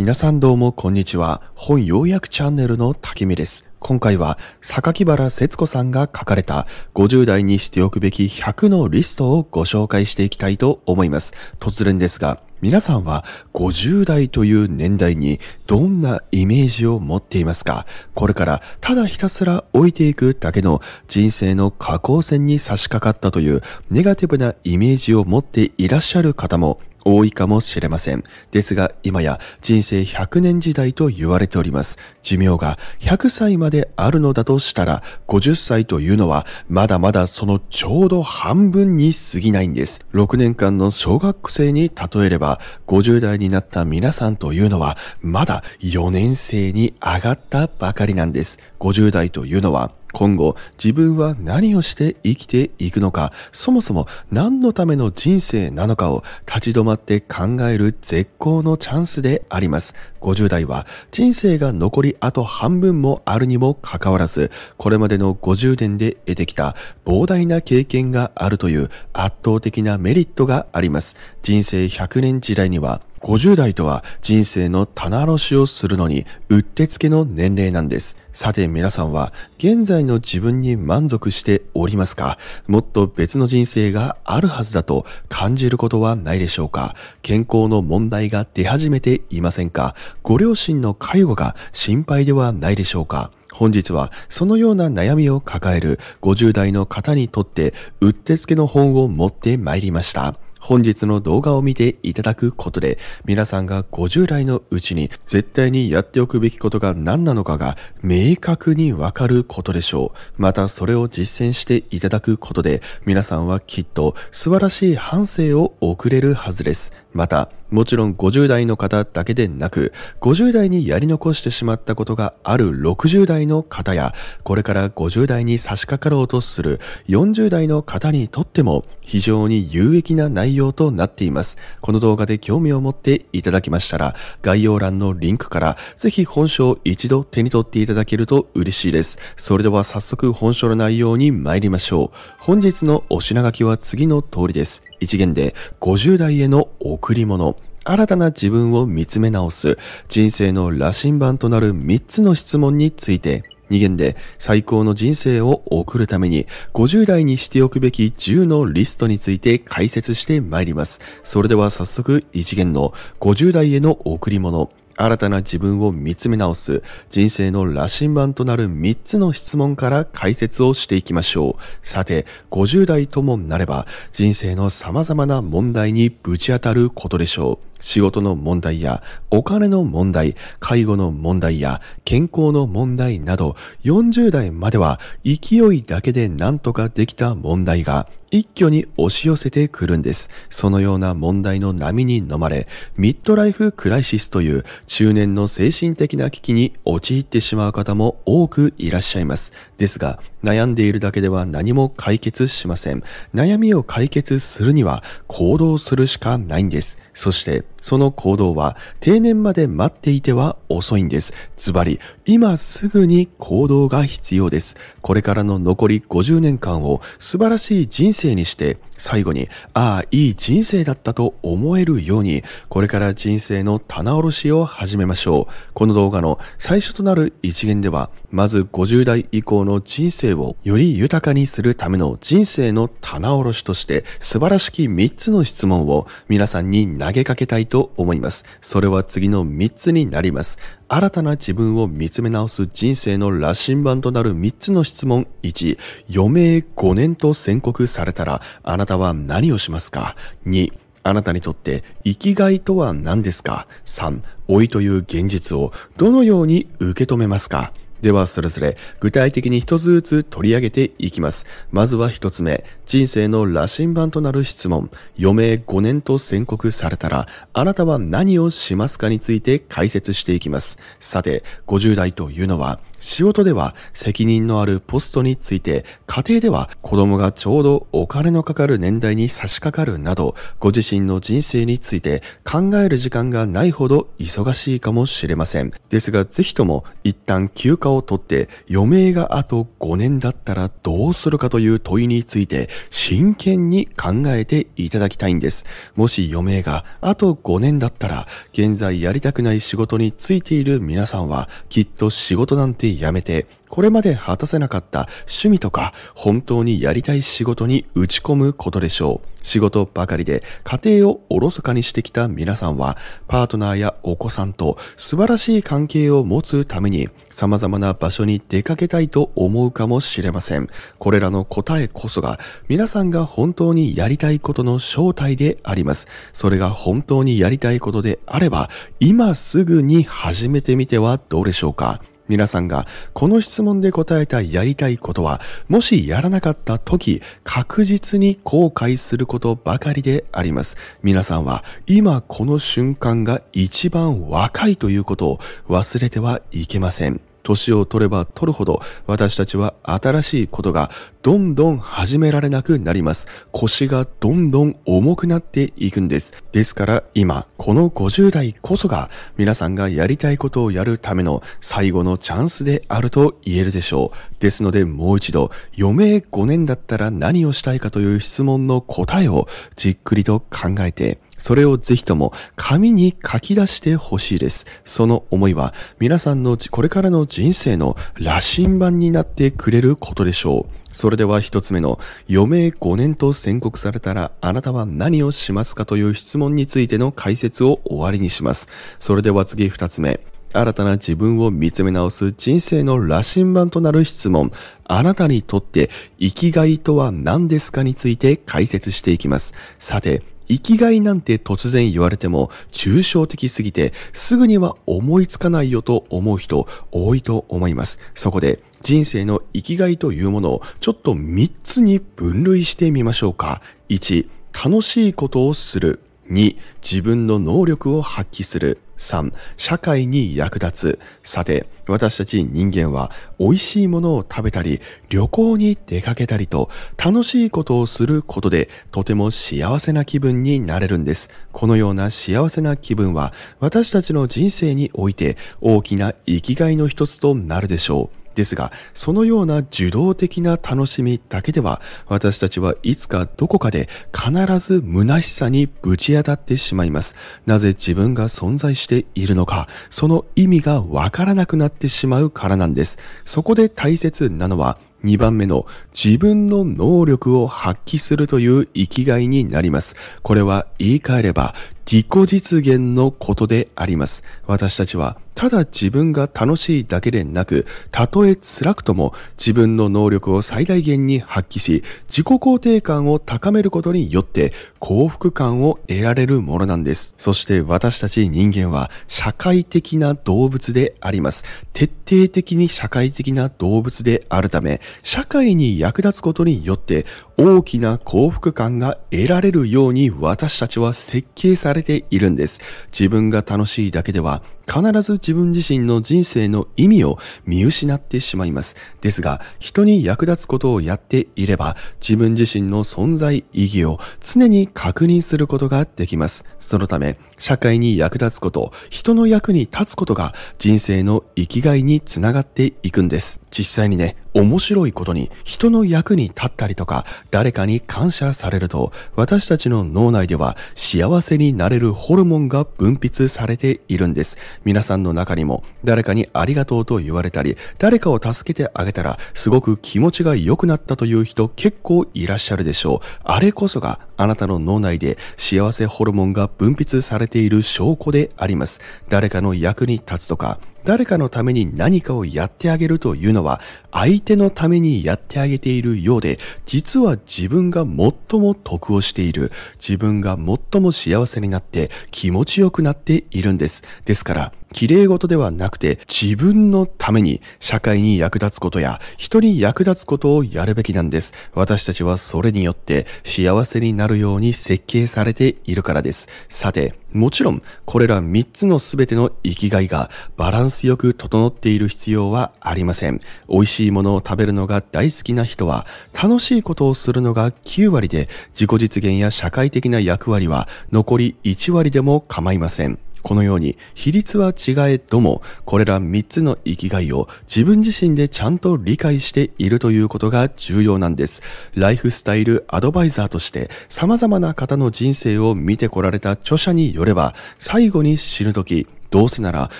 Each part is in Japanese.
皆さんどうもこんにちは。本要約チャンネルの滝見です。今回は、榊原節子さんが書かれた50代にしておくべき100のリストをご紹介していきたいと思います。突然ですが、皆さんは50代という年代にどんなイメージを持っていますかこれからただひたすら置いていくだけの人生の下降線に差し掛かったというネガティブなイメージを持っていらっしゃる方も多いかもしれません。ですが、今や人生100年時代と言われております。寿命が100歳まであるのだとしたら、50歳というのは、まだまだそのちょうど半分に過ぎないんです。6年間の小学生に例えれば、50代になった皆さんというのは、まだ4年生に上がったばかりなんです。50代というのは、今後自分は何をして生きていくのか、そもそも何のための人生なのかを立ち止まって考える絶好のチャンスであります。50代は人生が残りあと半分もあるにもかかわらず、これまでの50年で得てきた膨大な経験があるという圧倒的なメリットがあります。人生100年時代には50代とは人生の棚卸しをするのにうってつけの年齢なんです。さて皆さんは現在の自分に満足しておりますかもっと別の人生があるはずだと感じることはないでしょうか健康の問題が出始めていませんかご両親の介護が心配ではないでしょうか本日はそのような悩みを抱える50代の方にとってうってつけの本を持って参りました。本日の動画を見ていただくことで、皆さんが50代のうちに絶対にやっておくべきことが何なのかが明確にわかることでしょう。またそれを実践していただくことで、皆さんはきっと素晴らしい反省を送れるはずです。また、もちろん50代の方だけでなく、50代にやり残してしまったことがある60代の方や、これから50代に差し掛かろうとする40代の方にとっても非常に有益な内容となっています。この動画で興味を持っていただきましたら、概要欄のリンクからぜひ本書を一度手に取っていただけると嬉しいです。それでは早速本書の内容に参りましょう。本日のお品書きは次の通りです。一元で50代への贈り物、新たな自分を見つめ直す、人生の羅針盤となる3つの質問について、2元で最高の人生を送るために50代にしておくべき10のリストについて解説してまいります。それでは早速1元の50代への贈り物新たな自分を見つめ直す、人生の羅針盤となる3つの質問から解説をしていきましょう。さて、50代ともなれば、人生の様々な問題にぶち当たることでしょう。仕事の問題やお金の問題、介護の問題や健康の問題など40代までは勢いだけで何とかできた問題が一挙に押し寄せてくるんです。そのような問題の波に飲まれ、ミッドライフクライシスという中年の精神的な危機に陥ってしまう方も多くいらっしゃいます。ですが、悩んでいるだけでは何も解決しません。悩みを解決するには行動するしかないんです。そして、その行動は定年まで待っていては遅いんです。ズバリ、今すぐに行動が必要です。これからの残り50年間を素晴らしい人生にして、最後に、ああ、いい人生だったと思えるように、これから人生の棚卸しを始めましょう。この動画の最初となる一元では、まず50代以降の人生をより豊かにするための人生の棚卸しとして、素晴らしき3つの質問を皆さんに投げかけたいと思います。それは次の3つになります。新たな自分を見つめ直す人生の羅針盤となる3つの質問。1、余命5年と宣告されたら、あなたは何をしますか ?2、あなたにとって生きがいとは何ですか ?3、老いという現実をどのように受け止めますかではそれぞれ具体的に一つずつ取り上げていきます。まずは一つ目、人生の羅針盤となる質問、余命5年と宣告されたら、あなたは何をしますかについて解説していきます。さて、50代というのは、仕事では責任のあるポストについて、家庭では子供がちょうどお金のかかる年代に差し掛かるなど、ご自身の人生について考える時間がないほど忙しいかもしれません。ですが、ぜひとも一旦休暇を取って、余命があと5年だったらどうするかという問いについて、真剣に考えていただきたいんです。もし余命があと5年だったら、現在やりたくない仕事についている皆さんは、きっと仕事なんてり辞めて、これまで果たせなかった趣味とか本当にやりたい仕事に打ち込むことでしょう。仕事ばかりで家庭をおろそかにしてきた皆さんは、パートナーやお子さんと素晴らしい関係を持つために様々な場所に出かけたいと思うかもしれません。これらの答えこそが皆さんが本当にやりたいことの正体であります。それが本当にやりたいことであれば、今すぐに始めてみてはどうでしょうか皆さんがこの質問で答えたやりたいことは、もしやらなかった時、確実に後悔することばかりであります。皆さんは今この瞬間が一番若いということを忘れてはいけません。年を取れば取るほど私たちは新しいことがどんどん始められなくなります。腰がどんどん重くなっていくんです。ですから今、この50代こそが皆さんがやりたいことをやるための最後のチャンスであると言えるでしょう。ですのでもう一度、余命5年だったら何をしたいかという質問の答えをじっくりと考えてそれをぜひとも紙に書き出してほしいです。その思いは皆さんのこれからの人生の羅針盤になってくれることでしょう。それでは一つ目の余命5年と宣告されたらあなたは何をしますかという質問についての解説を終わりにします。それでは次二つ目。新たな自分を見つめ直す人生の羅針盤となる質問、あなたにとって生きがいとは何ですかについて解説していきます。さて、生きがいなんて突然言われても抽象的すぎてすぐには思いつかないよと思う人多いと思います。そこで人生の生きがいというものをちょっと3つに分類してみましょうか。1、楽しいことをする。2、自分の能力を発揮する。3、社会に役立つ。さて、私たち人間は美味しいものを食べたり、旅行に出かけたりと、楽しいことをすることで、とても幸せな気分になれるんです。このような幸せな気分は、私たちの人生において大きな生きがいの一つとなるでしょう。ですが、そのような受動的な楽しみだけでは、私たちはいつかどこかで必ず虚しさにぶち当たってしまいます。なぜ自分が存在しているのか、その意味がわからなくなってしまうからなんです。そこで大切なのは、2番目の自分の能力を発揮するという生きがいになります。これは言い換えれば自己実現のことであります。私たちはただ自分が楽しいだけでなく、たとえ辛くとも自分の能力を最大限に発揮し、自己肯定感を高めることによって幸福感を得られるものなんです。そして私たち人間は社会的な動物であります。徹底的に社会的な動物であるため、社会に役立つことによって大きな幸福感が得られるように私たちは設計されているんです。自分が楽しいだけでは必ず自分自身の人生の意味を見失ってしまいます。ですが、人に役立つことをやっていれば、自分自身の存在意義を常に確認することができます。そのため、社会に役立つこと、人の役に立つことが人生の生きがいにつながっていくんです。実際にね、面白いことに人の役に立ったりとか、誰かに感謝されると、私たちの脳内では幸せになれるホルモンが分泌されているんです。皆さんの中にも、誰かにありがとうと言われたり、誰かを助けてあげたら、すごく気持ちが良くなったという人結構いらっしゃるでしょう。あれこそがあなたの脳内で幸せホルモンが分泌されている証拠であります。誰かの役に立つとか、誰かのために何かをやってあげるというのは相手のためにやってあげているようで実は自分が最も得をしている自分が最も幸せになって気持ちよくなっているんですですから綺麗事ではなくて自分のために社会に役立つことや人に役立つことをやるべきなんです。私たちはそれによって幸せになるように設計されているからです。さて、もちろんこれら3つの全ての生きがいがバランスよく整っている必要はありません。美味しいものを食べるのが大好きな人は楽しいことをするのが9割で自己実現や社会的な役割は残り1割でも構いません。このように比率は違えども、これら3つの生きがいを自分自身でちゃんと理解しているということが重要なんです。ライフスタイルアドバイザーとして様々な方の人生を見てこられた著者によれば、最後に死ぬとき、どうせなら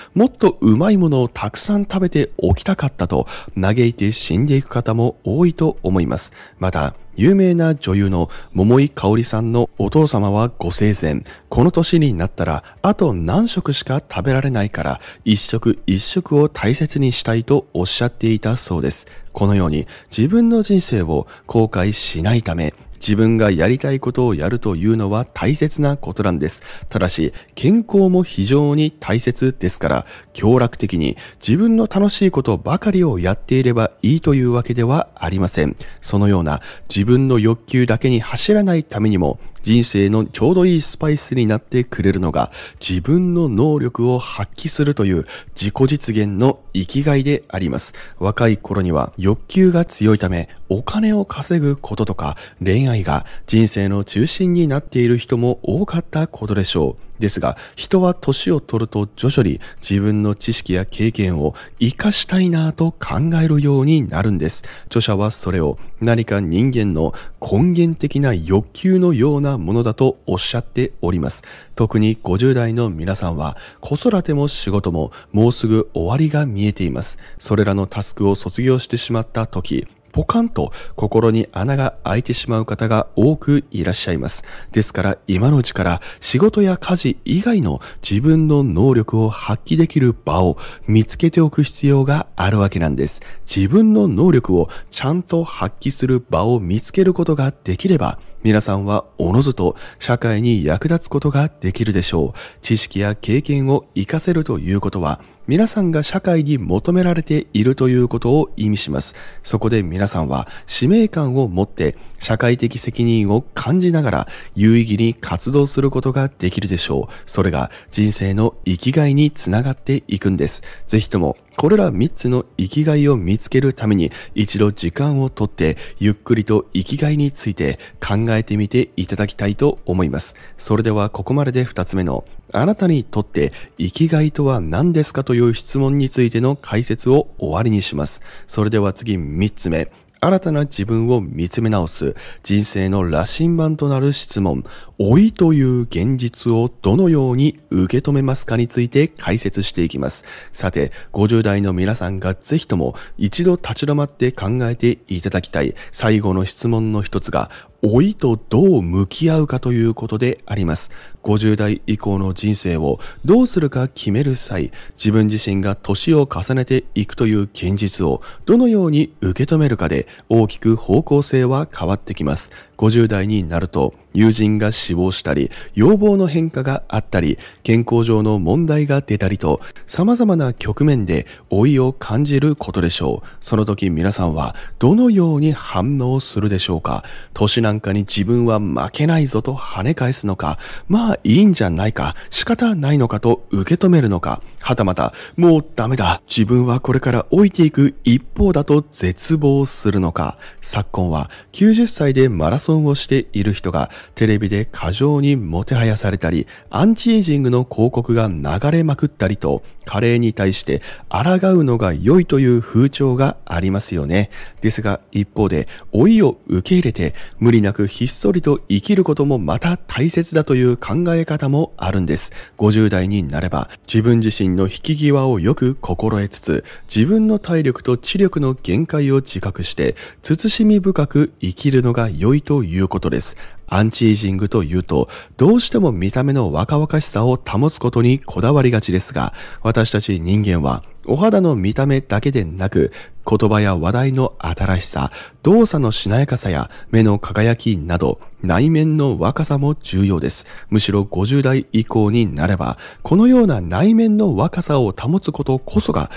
もっとうまいものをたくさん食べておきたかったと嘆いて死んでいく方も多いと思います。また、有名な女優の桃井かおりさんのお父様はご生前、この年になったらあと何食しか食べられないから、一食一食を大切にしたいとおっしゃっていたそうです。このように自分の人生を後悔しないため、自分がやりたいことをやるというのは大切なことなんです。ただし、健康も非常に大切ですから、協楽的に自分の楽しいことばかりをやっていればいいというわけではありません。そのような自分の欲求だけに走らないためにも、人生のちょうどいいスパイスになってくれるのが自分の能力を発揮するという自己実現の生きがいであります。若い頃には欲求が強いためお金を稼ぐこととか恋愛が人生の中心になっている人も多かったことでしょう。ですが、人は年を取ると徐々に自分の知識や経験を活かしたいなぁと考えるようになるんです。著者はそれを何か人間の根源的な欲求のようなものだとおっしゃっております。特に50代の皆さんは子育ても仕事ももうすぐ終わりが見えています。それらのタスクを卒業してしまった時、ポカンと心に穴が開いてしまう方が多くいらっしゃいます。ですから今のうちから仕事や家事以外の自分の能力を発揮できる場を見つけておく必要があるわけなんです。自分の能力をちゃんと発揮する場を見つけることができれば、皆さんはおのずと社会に役立つことができるでしょう。知識や経験を活かせるということは、皆さんが社会に求められているということを意味します。そこで皆さんは使命感を持って社会的責任を感じながら有意義に活動することができるでしょう。それが人生の生きがいにつながっていくんです。ぜひともこれら3つの生きがいを見つけるために一度時間をとってゆっくりと生きがいについて考えてみていただきたいと思います。それではここまでで2つ目のあなたにとって生きがいとは何ですかという質問についての解説を終わりにします。それでは次3つ目。新たな自分を見つめ直す人生の羅針盤となる質問老いという現実をどのように受け止めますかについて解説していきますさて50代の皆さんがぜひとも一度立ち止まって考えていただきたい最後の質問の一つが老いとどう向き合うかということであります。50代以降の人生をどうするか決める際、自分自身が年を重ねていくという現実をどのように受け止めるかで大きく方向性は変わってきます。50代になると友人が死亡したり、要望の変化があったり、健康上の問題が出たりと、様々な局面で老いを感じることでしょう。その時皆さんはどのように反応するでしょうか年なんかに自分は負けないぞと跳ね返すのか、まあいいんじゃないか、仕方ないのかと受け止めるのか、はたまた、もうダメだ。自分はこれから老いていく一方だと絶望するのか。昨今は90歳でマラソンをしている人がテレビで過剰にもてはやされたり、アンチエイジングの広告が流れまくったりと、カレーに対して抗うのが良いという風潮がありますよね。ですが一方で老いを受け入れて無理なくひっそりと生きることもまた大切だという考え方もあるんです。50代になれば自分自身の引き際をよく心得つつ自分の体力と知力の限界を自覚して慎み深く生きるのが良いということです。アンチエイジングというと、どうしても見た目の若々しさを保つことにこだわりがちですが、私たち人間はお肌の見た目だけでなく、言葉や話題の新しさ、動作のしなやかさや目の輝きなど、内面の若さも重要です。むしろ50代以降になれば、このような内面の若さを保つことこそが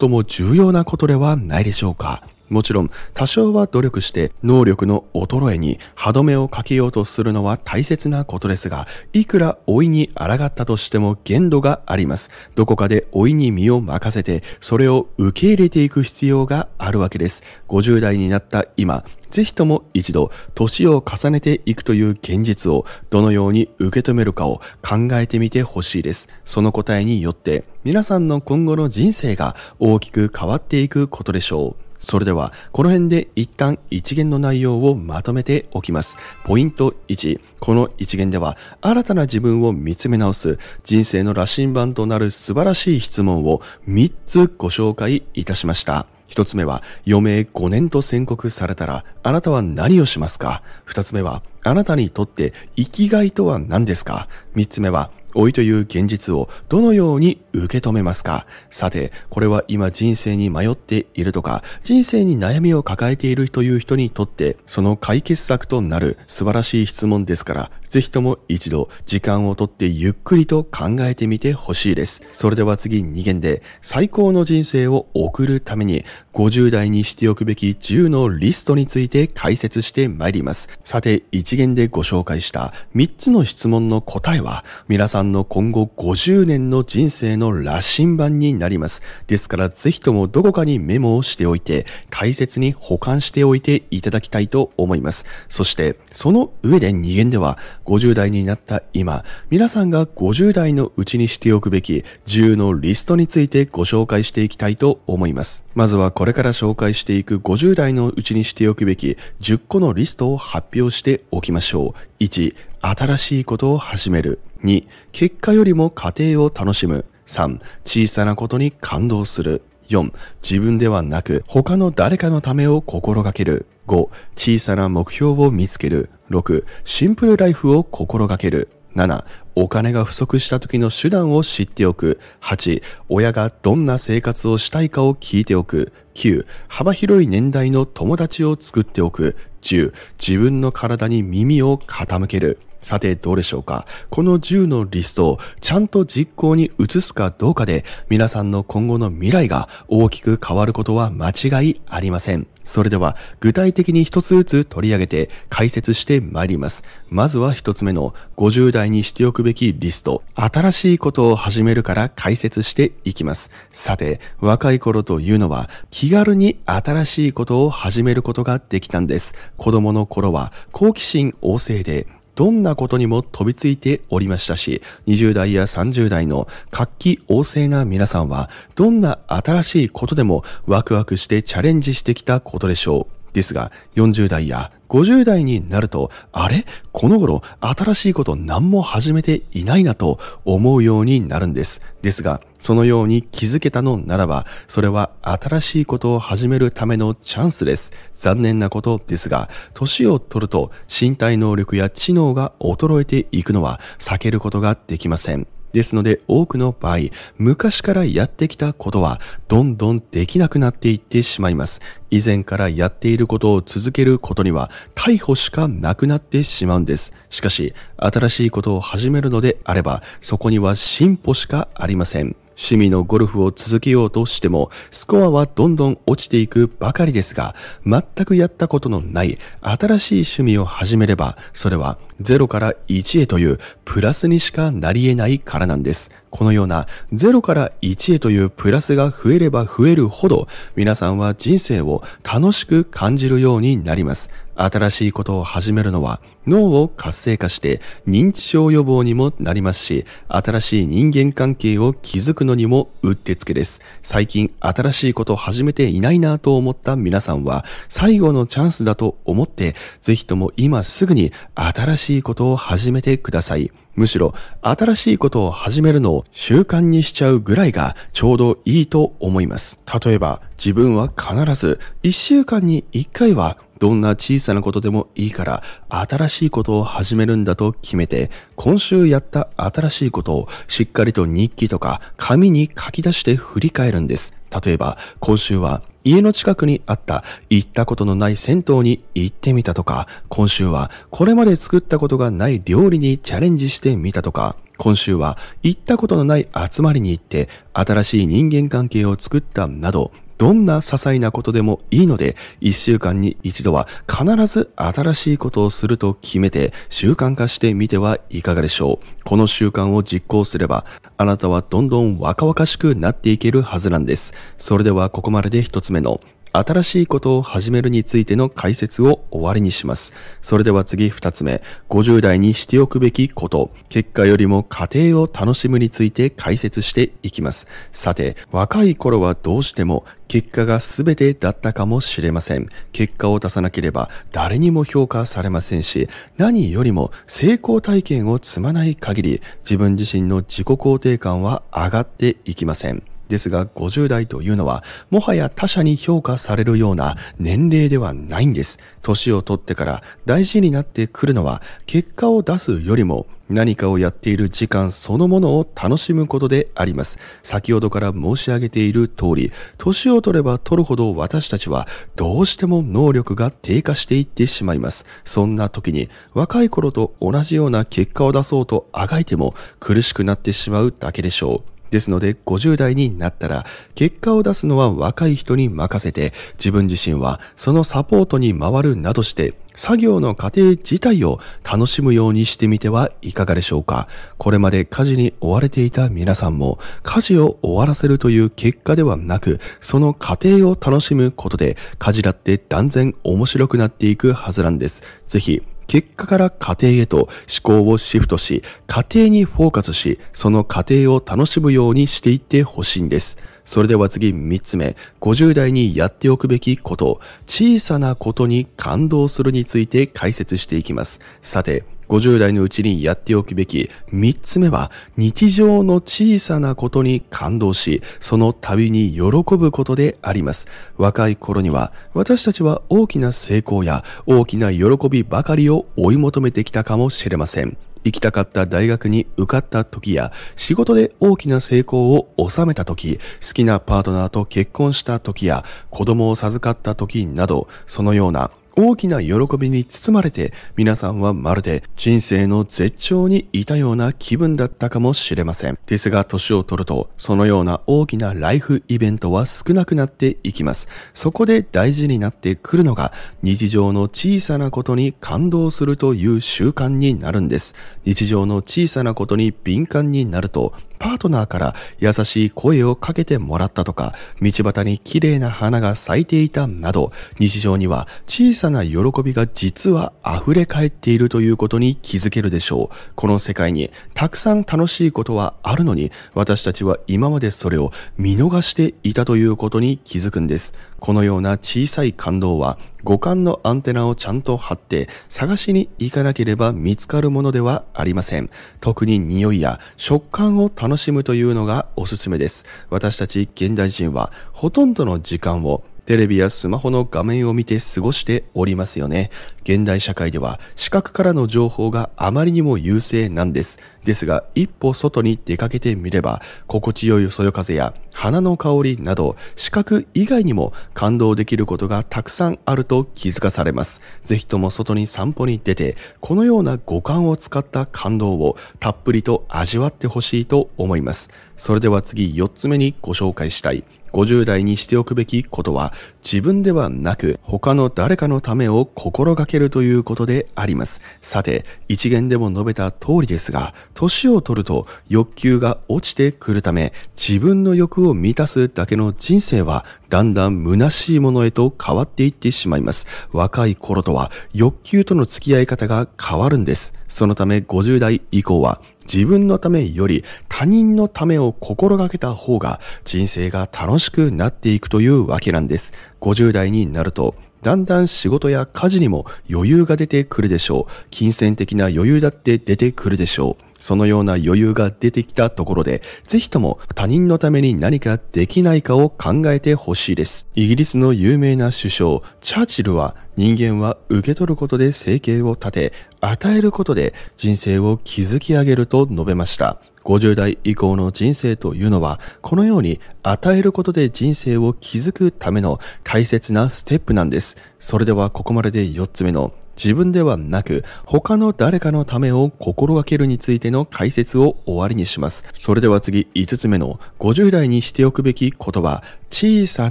最も重要なことではないでしょうか。もちろん多少は努力して能力の衰えに歯止めをかけようとするのは大切なことですが、いくら老いに抗ったとしても限度があります。どこかで老いに身を任せて、それを受け入れていく必要があるわけです。50代になった今、ぜひとも一度、年を重ねていくという現実をどのように受け止めるかを考えてみてほしいです。その答えによって、皆さんの今後の人生が大きく変わっていくことでしょう。それでは、この辺で一旦一元の内容をまとめておきます。ポイント1。この一元では、新たな自分を見つめ直す、人生の羅針盤となる素晴らしい質問を3つご紹介いたしました。1つ目は、余命5年と宣告されたら、あなたは何をしますか ?2 つ目は、あなたにとって生きがいとは何ですか ?3 つ目は、老いという現実をどのように受け止めますかさて、これは今人生に迷っているとか、人生に悩みを抱えているという人にとって、その解決策となる素晴らしい質問ですから、ぜひとも一度時間をとってゆっくりと考えてみてほしいです。それでは次2限で最高の人生を送るために50代にしておくべき10のリストについて解説してまいります。さて1限でご紹介した3つの質問の答えは皆さんの今後50年の人生の羅針盤になります。ですからぜひともどこかにメモをしておいて大切に保管しておいていただきたいと思います。そしてその上で2限では50代になった今、皆さんが50代のうちにしておくべき10のリストについてご紹介していきたいと思います。まずはこれから紹介していく50代のうちにしておくべき10個のリストを発表しておきましょう。1、新しいことを始める。2、結果よりも過程を楽しむ。3、小さなことに感動する。4. 自分ではなく他の誰かのためを心がける。5. 小さな目標を見つける。6. シンプルライフを心がける。7. お金が不足した時の手段を知っておく。8. 親がどんな生活をしたいかを聞いておく。9. 幅広い年代の友達を作っておく。10. 自分の体に耳を傾ける。さてどうでしょうかこの10のリストをちゃんと実行に移すかどうかで皆さんの今後の未来が大きく変わることは間違いありません。それでは具体的に一つずつ取り上げて解説してまいります。まずは一つ目の50代にしておくべきリスト。新しいことを始めるから解説していきます。さて、若い頃というのは気軽に新しいことを始めることができたんです。子供の頃は好奇心旺盛でどんなことにも飛びついておりましたし、20代や30代の活気旺盛な皆さんは、どんな新しいことでもワクワクしてチャレンジしてきたことでしょう。ですが、40代や50代になると、あれこの頃新しいこと何も始めていないなと思うようになるんです。ですが、そのように気づけたのならば、それは新しいことを始めるためのチャンスです。残念なことですが、年を取ると身体能力や知能が衰えていくのは避けることができません。ですので多くの場合、昔からやってきたことはどんどんできなくなっていってしまいます。以前からやっていることを続けることには逮捕しかなくなってしまうんです。しかし、新しいことを始めるのであれば、そこには進歩しかありません。趣味のゴルフを続けようとしても、スコアはどんどん落ちていくばかりですが、全くやったことのない新しい趣味を始めれば、それは0から1へというプラスにしかなり得ないからなんです。このような0から1へというプラスが増えれば増えるほど皆さんは人生を楽しく感じるようになります。新しいことを始めるのは脳を活性化して認知症予防にもなりますし、新しい人間関係を築くのにもうってつけです。最近新しいことを始めていないなと思った皆さんは最後のチャンスだと思って、ぜひとも今すぐに新ししいことを始めてください。むしろ新しいことを始めるのを習慣にしちゃうぐらいがちょうどいいと思います。例えば自分は必ず1週間に1回はどんな小さなことでもいいから新しいことを始めるんだと決めて、今週やった新しいことをしっかりと日記とか紙に書き出して振り返るんです。例えば、今週は家の近くにあった行ったことのない銭湯に行ってみたとか、今週はこれまで作ったことがない料理にチャレンジしてみたとか、今週は行ったことのない集まりに行って新しい人間関係を作ったなどどんな些細なことでもいいので、1週間に一度は必ず新しいことをすると決めて習慣化してみてはいかがでしょう。この習慣を実行すれば、あなたはどんどん若々しくなっていけるはずなんです。それではここまでで一つ目の新しいことを始めるについての解説を終わりにします。それでは次2つ目、50代にしておくべきこと、結果よりも過程を楽しむについて解説していきます。さて、若い頃はどうしても結果が全てだったかもしれません。結果を出さなければ誰にも評価されませんし、何よりも成功体験を積まない限り、自分自身の自己肯定感は上がっていきません。ですが50代というのはもはや他者に評価されるような年齢ではないんです。年を取ってから大事になってくるのは結果を出すよりも何かをやっている時間そのものを楽しむことであります。先ほどから申し上げている通り、年を取れば取るほど私たちはどうしても能力が低下していってしまいます。そんな時に若い頃と同じような結果を出そうとあがいても苦しくなってしまうだけでしょう。ですので、50代になったら、結果を出すのは若い人に任せて、自分自身はそのサポートに回るなどして、作業の過程自体を楽しむようにしてみてはいかがでしょうか。これまで家事に追われていた皆さんも、家事を終わらせるという結果ではなく、その過程を楽しむことで、家事だって断然面白くなっていくはずなんです。ぜひ、結果から家庭へと思考をシフトし、家庭にフォーカスし、その過程を楽しむようにしていってほしいんです。それでは次3つ目、50代にやっておくべきこと、小さなことに感動するについて解説していきます。さて、50代のうちにやっておくべき3つ目は日常の小さなことに感動し、その度に喜ぶことであります。若い頃には私たちは大きな成功や大きな喜びばかりを追い求めてきたかもしれません。行きたかった大学に受かった時や、仕事で大きな成功を収めた時、好きなパートナーと結婚した時や、子供を授かった時など、そのような大きな喜びに包まれて皆さんはまるで人生の絶頂にいたような気分だったかもしれません。ですが年を取るとそのような大きなライフイベントは少なくなっていきます。そこで大事になってくるのが日常の小さなことに感動するという習慣になるんです。日常の小さなことに敏感になるとパートナーから優しい声をかけてもらったとか、道端に綺麗な花が咲いていたなど、日常には小さな喜びが実は溢れ返っているということに気づけるでしょう。この世界にたくさん楽しいことはあるのに、私たちは今までそれを見逃していたということに気づくんです。このような小さい感動は五感のアンテナをちゃんと張って探しに行かなければ見つかるものではありません。特に匂いや食感を楽しむというのがおすすめです。私たち現代人はほとんどの時間をテレビやスマホの画面を見て過ごしておりますよね。現代社会では視覚からの情報があまりにも優勢なんです。ですが、一歩外に出かけてみれば、心地よいそよ風や花の香りなど、視覚以外にも感動できることがたくさんあると気づかされます。ぜひとも外に散歩に出て、このような五感を使った感動をたっぷりと味わってほしいと思います。それでは次四つ目にご紹介したい。50代にしておくべきことは自分ではなく他の誰かのためを心がけるということであります。さて、一言でも述べた通りですが、年を取ると欲求が落ちてくるため、自分の欲を満たすだけの人生は、だんだん虚しいものへと変わっていってしまいます。若い頃とは欲求との付き合い方が変わるんです。そのため50代以降は、自分のためより他人のためを心がけた方が人生が楽しくなっていくというわけなんです。50代になるとだんだん仕事や家事にも余裕が出てくるでしょう。金銭的な余裕だって出てくるでしょう。そのような余裕が出てきたところで、ぜひとも他人のために何かできないかを考えてほしいです。イギリスの有名な首相、チャーチルは人間は受け取ることで生計を立て、与えることで人生を築き上げると述べました。50代以降の人生というのは、このように与えることで人生を築くための大切なステップなんです。それではここまでで4つ目の自分ではなく他の誰かのためを心がけるについての解説を終わりにします。それでは次5つ目の50代にしておくべき言葉小さ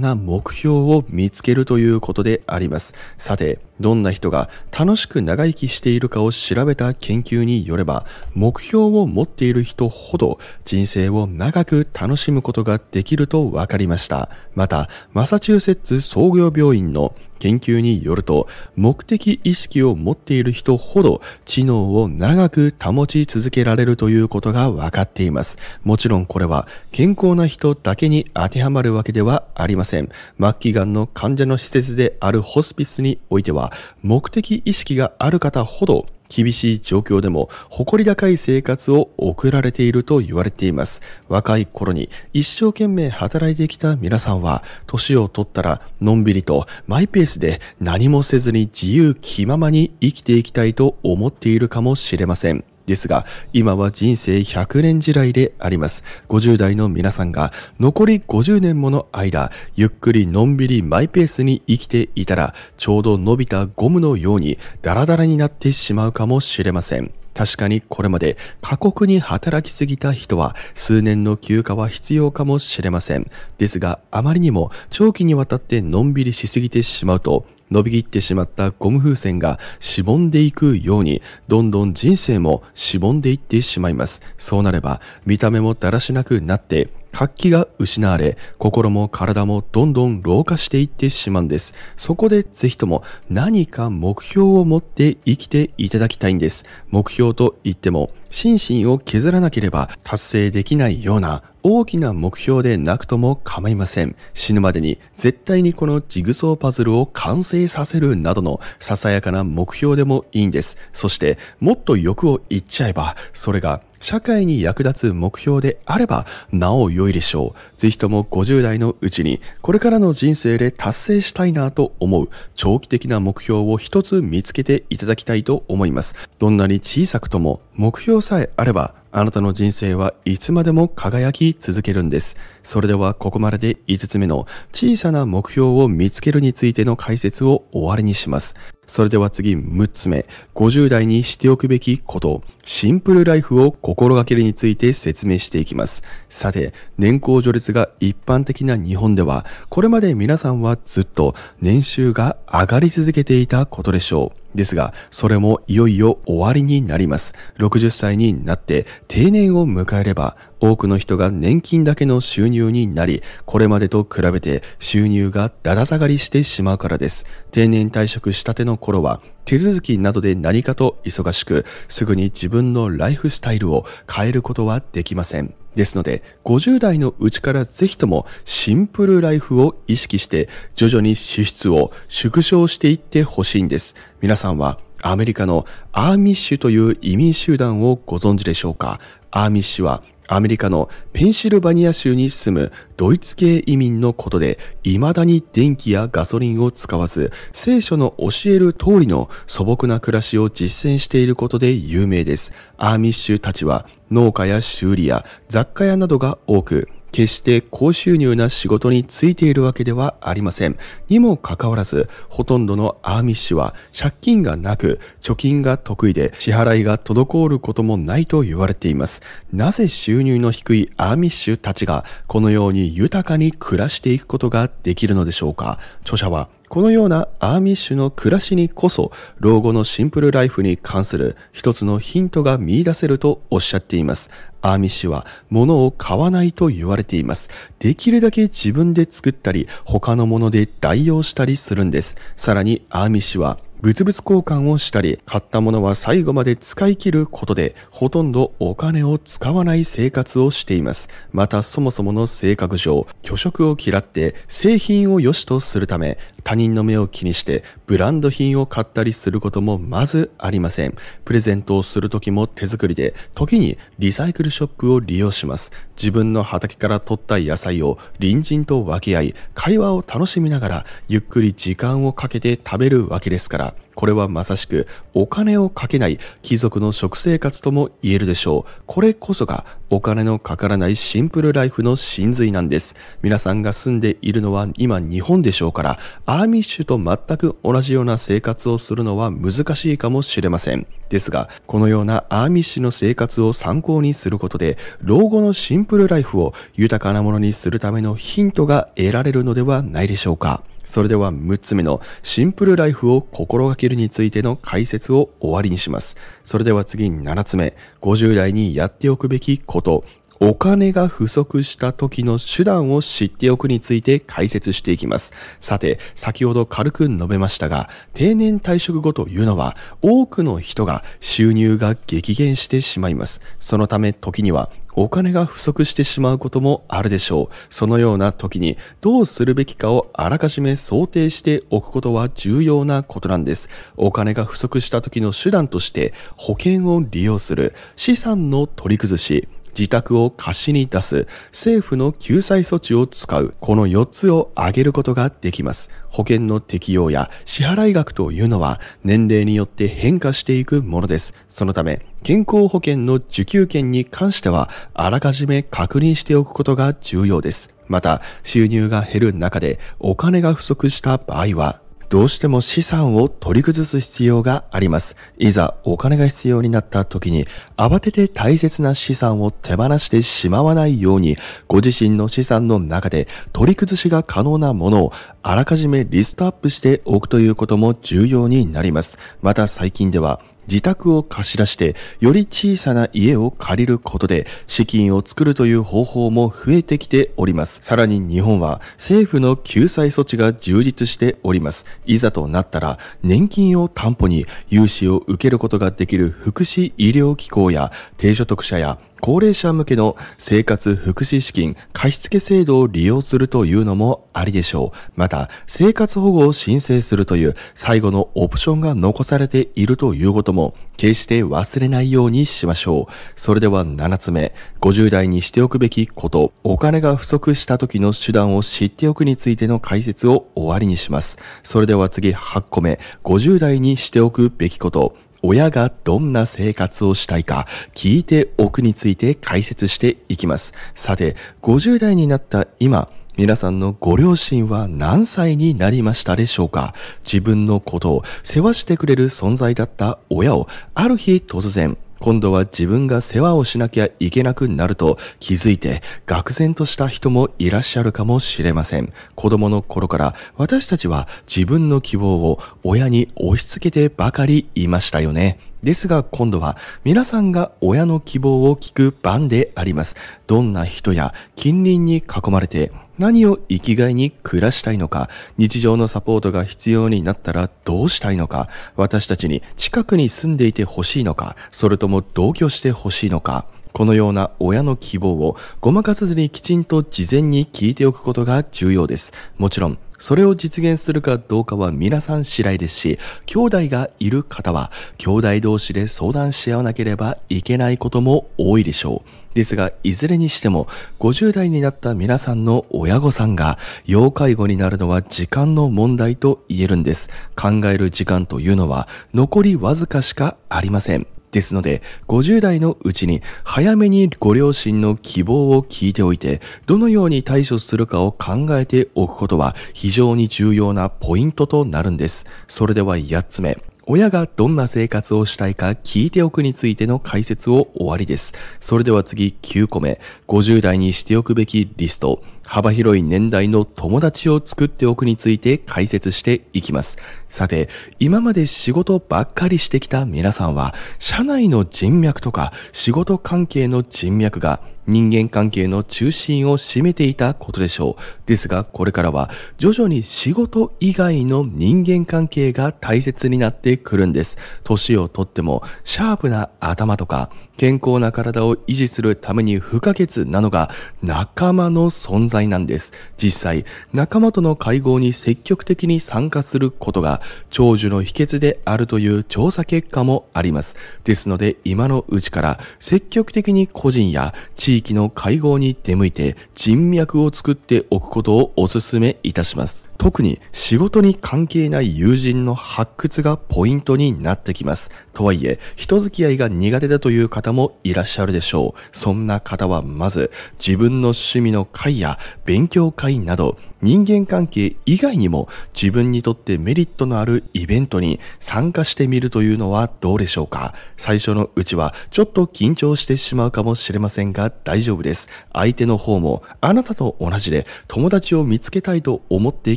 な目標を見つけるということであります。さて、どんな人が楽しく長生きしているかを調べた研究によれば、目標を持っている人ほど人生を長く楽しむことができると分かりました。また、マサチューセッツ総合病院の研究によると、目的意識を持っている人ほど知能を長く保ち続けられるということが分かっています。もちろんこれは健康な人だけに当てはまるわけでははありません。末期がんの患者の施設であるホスピスにおいては、目的意識がある方ほど厳しい状況でも誇り高い生活を送られていると言われています。若い頃に一生懸命働いてきた皆さんは、年を取ったらのんびりとマイペースで何もせずに自由気ままに生きていきたいと思っているかもしれません。ですが、今は人生100年時代であります。50代の皆さんが残り50年もの間、ゆっくりのんびりマイペースに生きていたら、ちょうど伸びたゴムのようにダラダラになってしまうかもしれません。確かにこれまで過酷に働きすぎた人は数年の休暇は必要かもしれません。ですが、あまりにも長期にわたってのんびりしすぎてしまうと、伸びきってしまったゴム風船がしぼんでいくように、どんどん人生もしぼんでいってしまいます。そうなれば、見た目もだらしなくなって、活気が失われ、心も体もどんどん老化していってしまうんです。そこでぜひとも何か目標を持って生きていただきたいんです。目標といっても、心身を削らなければ達成できないような大きな目標でなくとも構いません。死ぬまでに絶対にこのジグソーパズルを完成させるなどのささやかな目標でもいいんです。そしてもっと欲を言っちゃえば、それが社会に役立つ目標であれば、なお良いでしょう。ぜひとも50代のうちに、これからの人生で達成したいなと思う、長期的な目標を一つ見つけていただきたいと思います。どんなに小さくとも、目標さえあれば、あなたの人生はいつまでも輝き続けるんです。それではここまでで5つ目の小さな目標を見つけるについての解説を終わりにします。それでは次6つ目、50代にしておくべきこと、シンプルライフを心がけるについて説明していきます。さて、年功序列が一般的な日本では、これまで皆さんはずっと年収が上がり続けていたことでしょう。ですが、それもいよいよ終わりになります。60歳になって定年を迎えれば、多くの人が年金だけの収入になり、これまでと比べて収入がだら下がりしてしまうからです。定年退職したての頃は、手続きなどで何かと忙しく、すぐに自分のライフスタイルを変えることはできません。ですので、50代のうちからぜひともシンプルライフを意識して、徐々に支出を縮小していってほしいんです。皆さんはアメリカのアーミッシュという移民集団をご存知でしょうかアーミッシュはアメリカのペンシルバニア州に住むドイツ系移民のことで、未だに電気やガソリンを使わず、聖書の教える通りの素朴な暮らしを実践していることで有名です。アーミッシュたちは農家や修理や雑貨屋などが多く、決して高収入な仕事に就いているわけではありません。にもかかわらず、ほとんどのアーミッシュは借金がなく、貯金が得意で、支払いが滞ることもないと言われています。なぜ収入の低いアーミッシュたちが、このように豊かに暮らしていくことができるのでしょうか著者は、このようなアーミッシュの暮らしにこそ老後のシンプルライフに関する一つのヒントが見出せるとおっしゃっています。アーミッシュは物を買わないと言われています。できるだけ自分で作ったり他のもので代用したりするんです。さらにアーミッシュは物々交換をしたり、買ったものは最後まで使い切ることで、ほとんどお金を使わない生活をしています。またそもそもの性格上、虚飾を嫌って製品を良しとするため、他人の目を気にしてブランド品を買ったりすることもまずありません。プレゼントをするときも手作りで、時にリサイクルショップを利用します。自分の畑から取った野菜を隣人と分け合い、会話を楽しみながら、ゆっくり時間をかけて食べるわけですから、これはまさしくお金をかけない貴族の食生活とも言えるでしょう。これこそがお金のかからないシンプルライフの真髄なんです。皆さんが住んでいるのは今日本でしょうから、アーミッシュと全く同じような生活をするのは難しいかもしれません。ですが、このようなアーミッシュの生活を参考にすることで、老後のシンプルライフを豊かなものにするためのヒントが得られるのではないでしょうか。それでは6つ目のシンプルライフを心がけるについての解説を終わりにします。それでは次に7つ目、50代にやっておくべきこと、お金が不足した時の手段を知っておくについて解説していきます。さて、先ほど軽く述べましたが、定年退職後というのは、多くの人が収入が激減してしまいます。そのため、時にはお金が不足してしまうこともあるでしょう。そのような時にどうするべきかをあらかじめ想定しておくことは重要なことなんです。お金が不足した時の手段として保険を利用する、資産の取り崩し、自宅を貸しに出す、政府の救済措置を使う、この4つを挙げることができます。保険の適用や支払額というのは年齢によって変化していくものです。そのため、健康保険の受給権に関しては、あらかじめ確認しておくことが重要です。また、収入が減る中でお金が不足した場合は、どうしても資産を取り崩す必要があります。いざお金が必要になった時に慌てて大切な資産を手放してしまわないようにご自身の資産の中で取り崩しが可能なものをあらかじめリストアップしておくということも重要になります。また最近では自宅を貸し出して、より小さな家を借りることで、資金を作るという方法も増えてきております。さらに日本は政府の救済措置が充実しております。いざとなったら、年金を担保に融資を受けることができる福祉医療機構や、低所得者や高齢者向けの生活福祉資金貸付制度を利用するというのもありでしょう。また、生活保護を申請するという最後のオプションが残されているということも、決して忘れないようにしましょう。それでは7つ目、50代にしておくべきこと、お金が不足した時の手段を知っておくについての解説を終わりにします。それでは次8個目、50代にしておくべきこと、親がどんな生活をしたいか聞いておくについて解説していきます。さて、50代になった今、皆さんのご両親は何歳になりましたでしょうか自分のことを世話してくれる存在だった親をある日突然今度は自分が世話をしなきゃいけなくなると気づいて愕然とした人もいらっしゃるかもしれません。子供の頃から私たちは自分の希望を親に押し付けてばかりいましたよね。ですが今度は皆さんが親の希望を聞く番であります。どんな人や近隣に囲まれて何を生きがいに暮らしたいのか、日常のサポートが必要になったらどうしたいのか、私たちに近くに住んでいてほしいのか、それとも同居してほしいのか、このような親の希望をごまかさずにきちんと事前に聞いておくことが重要です。もちろん、それを実現するかどうかは皆さん次第ですし、兄弟がいる方は、兄弟同士で相談し合わなければいけないことも多いでしょう。ですが、いずれにしても、50代になった皆さんの親御さんが、要介護になるのは時間の問題と言えるんです。考える時間というのは、残りわずかしかありません。ですので、50代のうちに早めにご両親の希望を聞いておいて、どのように対処するかを考えておくことは非常に重要なポイントとなるんです。それでは8つ目。親がどんな生活をしたいか聞いておくについての解説を終わりです。それでは次9個目。50代にしておくべきリスト。幅広い年代の友達を作っておくについて解説していきます。さて、今まで仕事ばっかりしてきた皆さんは、社内の人脈とか仕事関係の人脈が人間関係の中心を占めていたことでしょう。ですが、これからは徐々に仕事以外の人間関係が大切になってくるんです。年をとっても、シャープな頭とか、健康な体を維持するために不可欠なのが仲間の存在なんです。実際、仲間との会合に積極的に参加することが長寿の秘訣であるという調査結果もあります。ですので、今のうちから積極的に個人や地地域の会合に出向いて人脈を作っておくことをお勧めいたします。特に仕事に関係ない友人の発掘がポイントになってきます。とはいえ、人付き合いが苦手だという方もいらっしゃるでしょう。そんな方はまず自分の趣味の会や勉強会など人間関係以外にも自分にとってメリットのあるイベントに参加してみるというのはどうでしょうか最初のうちはちょっと緊張してしまうかもしれませんが大丈夫です。相手の方もあなたと同じで友達を見つけたいと思って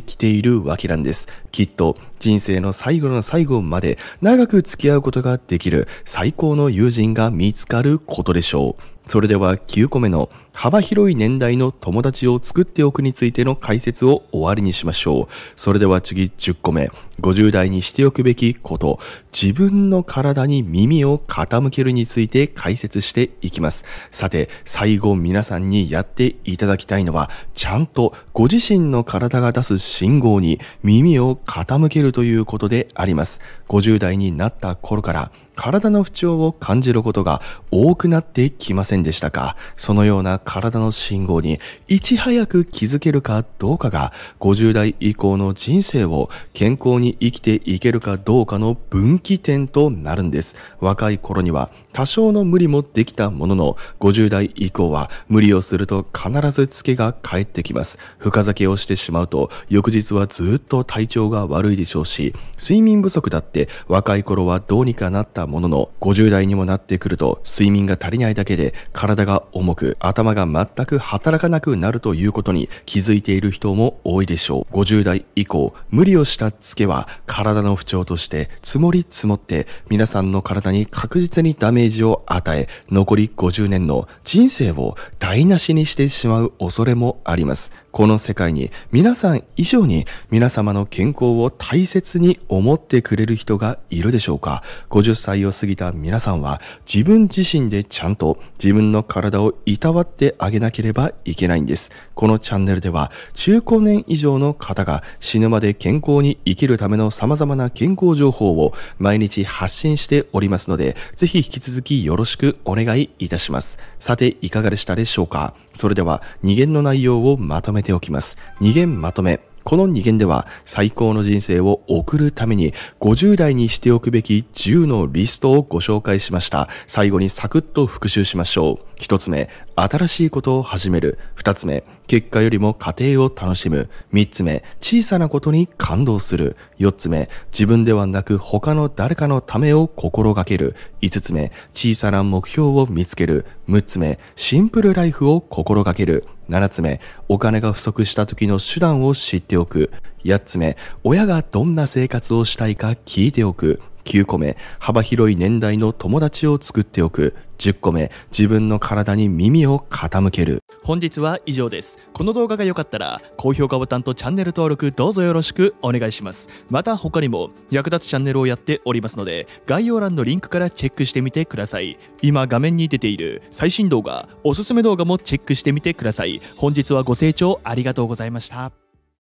きているわけなんです。きっと人生の最後の最後まで長く付き合うことができる最高の友人が見つかることでしょう。それでは9個目の幅広い年代の友達を作っておくについての解説を終わりにしましょう。それでは次10個目。50代にしておくべきこと。自分の体に耳を傾けるについて解説していきます。さて、最後皆さんにやっていただきたいのは、ちゃんとご自身の体が出す信号に耳を傾けるということであります。50代になった頃から体の不調を感じることが多くなってきませんでしたかそのような体の信号にいち早く気づけるかどうかが50代以降の人生を健康に生きていけるかどうかの分岐点となるんです。若い頃には多少の無理もできたものの、50代以降は無理をすると必ずツケが返ってきます。深酒をしてしまうと、翌日はずっと体調が悪いでしょうし、睡眠不足だって若い頃はどうにかなったものの、50代にもなってくると睡眠が足りないだけで体が重く、頭が全く働かなくなるということに気づいている人も多いでしょう。50代以降、無理をしたツケは体の不調として積もり積もって、皆さんの体に確実にダメメージを与え、残り50年の人生を台無しにしてしまう恐れもあります。この世界に皆さん以上に皆様の健康を大切に思ってくれる人がいるでしょうか ?50 歳を過ぎた皆さんは自分自身でちゃんと自分の体をいたわってあげなければいけないんです。このチャンネルでは中高年以上の方が死ぬまで健康に生きるための様々な健康情報を毎日発信しておりますので、ぜひ引き続きよろしくお願いいたします。さて、いかがでしたでしょうかそれでは、2限の内容をまとめめておきます。2限まとめ。この2限では最高の人生を送るために50代にしておくべき10のリストをご紹介しました。最後にサクッと復習しましょう。1つ目、新しいことを始める。2つ目、結果よりも過程を楽しむ。3つ目、小さなことに感動する。4つ目、自分ではなく他の誰かのためを心がける。5つ目、小さな目標を見つける。6つ目、シンプルライフを心がける。7つ目、お金が不足した時の手段を知っておく。8つ目、親がどんな生活をしたいか聞いておく。9個目、幅広い年代の友達を作っておく。10個目、自分の体に耳を傾ける。本日は以上です。この動画が良かったら、高評価ボタンとチャンネル登録どうぞよろしくお願いします。また他にも役立つチャンネルをやっておりますので、概要欄のリンクからチェックしてみてください。今画面に出ている最新動画、おすすめ動画もチェックしてみてください。本日はご清聴ありがとうございました。